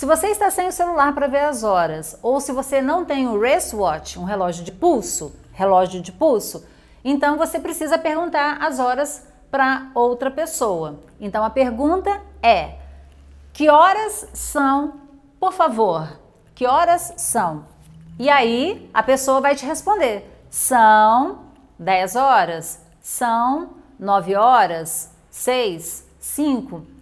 Se você está sem o celular para ver as horas, ou se você não tem um wristwatch, um relógio de pulso, relógio de pulso, então você precisa perguntar as horas para outra pessoa. Então a pergunta é: que horas são, por favor? Que horas são? E aí a pessoa vai te responder: são 10 horas, são 9 horas, 6, 5.